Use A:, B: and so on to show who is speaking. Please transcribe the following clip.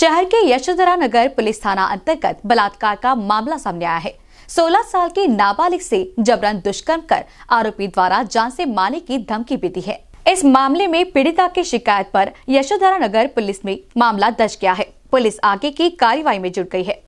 A: शहर के यशोधरा नगर पुलिस थाना अंतर्गत बलात्कार का मामला सामने आया है 16 साल के नाबालिग से जबरन दुष्कर्म कर आरोपी द्वारा जान से मारने की धमकी भी दी है इस मामले में पीड़िता की शिकायत पर यशोधरा नगर पुलिस में मामला दर्ज किया है पुलिस आगे की कार्रवाई में जुट गई है